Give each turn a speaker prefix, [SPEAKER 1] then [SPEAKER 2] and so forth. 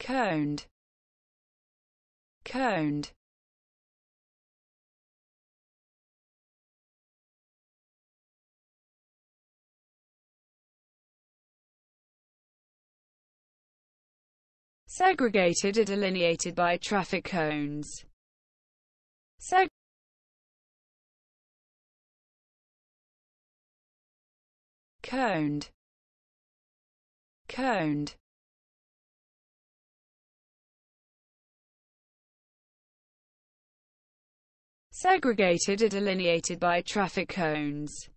[SPEAKER 1] coned coned
[SPEAKER 2] segregated are delineated by traffic cones Seg
[SPEAKER 1] coned coned
[SPEAKER 2] segregated are delineated by traffic cones.